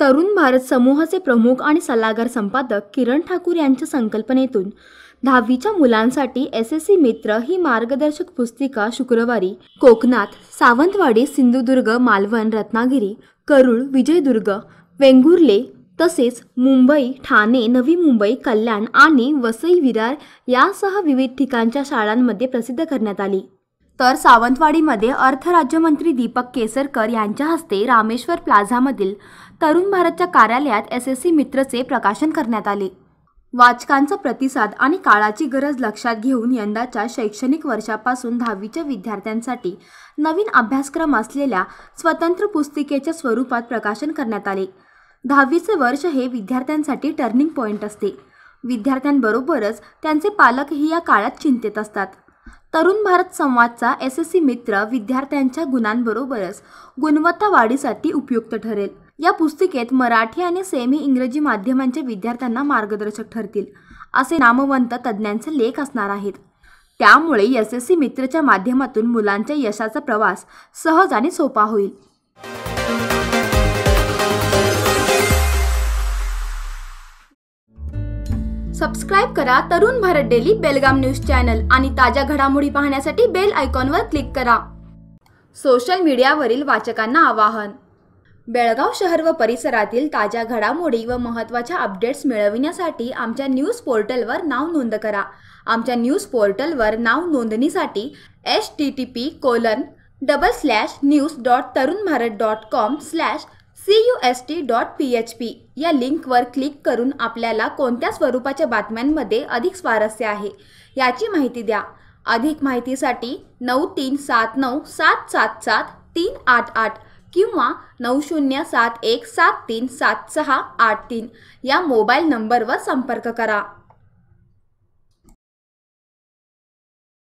तरुण भारत समूहाचे प्रमुख आणि सल्लागार संपादक किरण ठाकूर यांच्या संकल्पनेतून दहावीच्या मुलांसाठी एस एस सी मित्र ही मार्गदर्शक पुस्तिका शुक्रवारी कोकणात सावंतवाडी सिंधुदुर्ग मालवण रत्नागिरी करूळ विजयदुर्ग वेंगुर्ले तसेच मुंबई ठाणे नवी मुंबई कल्याण आणि वसई विरार यासह विविध ठिकाणच्या शाळांमध्ये प्रसिद्ध करण्यात आली तर सावंतवाडीमध्ये अर्थ राज्यमंत्री दीपक केसरकर यांच्या हस्ते रामेश्वर प्लाझामधील तरुण भारतच्या कार्यालयात एस एस सी मित्रचे प्रकाशन करण्यात आले वाचकांचा प्रतिसाद आणि काळाची गरज लक्षात घेऊन यंदाच्या शैक्षणिक वर्षापासून दहावीच्या विद्यार्थ्यांसाठी नवीन अभ्यासक्रम असलेल्या स्वतंत्र पुस्तिकेच्या स्वरूपात प्रकाशन करण्यात आले दहावीचे वर्ष हे विद्यार्थ्यांसाठी टर्निंग पॉईंट असते विद्यार्थ्यांबरोबरच त्यांचे पालकही या काळात चिंतेत असतात तरुण भारत संवादचा एस एस सी मित्र विद्यार्थ्यांच्या गुणांबरोबरच गुणवत्ता वाढीसाठी उपयुक्त ठरेल या पुस्तिकेत मराठी आणि सेमी इंग्रजी माध्यमांच्या विद्यार्थ्यांना मार्गदर्शक ठरतील असे नामवंत तज्ज्ञांचे लेख असणार आहेत त्यामुळे एस एस सी मित्रच्या माध्यमातून मुलांच्या यशाचा प्रवास सहज आणि सोपा होईल सबस्क्राईब करा Tarun Bharat daily Belgaum news channel आणि ताज्या घडामोडी पाहण्यासाठी बेल आयकॉनवर क्लिक करा सोशल मीडियावरील वाचकांना आवाहन बेळगाव शहर व परिसरातील ताज्या घडामोडी व महत्त्वाच्या अपडेट्स मिळविण्यासाठी आमच्या न्यूज पोर्टलवर नाव नोंद करा आमच्या न्यूज पोर्टलवर नाव नोंदणीसाठी H T T P colon double slash news dot Tarun Bharat dot com slash C U S T dot P H P या लिंकवर क्लिक करून आपल्याला कोणत्या स्वरूपाच्या बातम्यांमध्ये अधिक स्वारस्य आहे याची माहिती द्या अधिक माहितीसाठी नऊ तीन सात नऊ सात सात सात तीन आठ आठ किंवा नऊ शून्य सात एक सात तीन सात सहा आठ तीन या मोबाईल नंबरवर संपर्क करा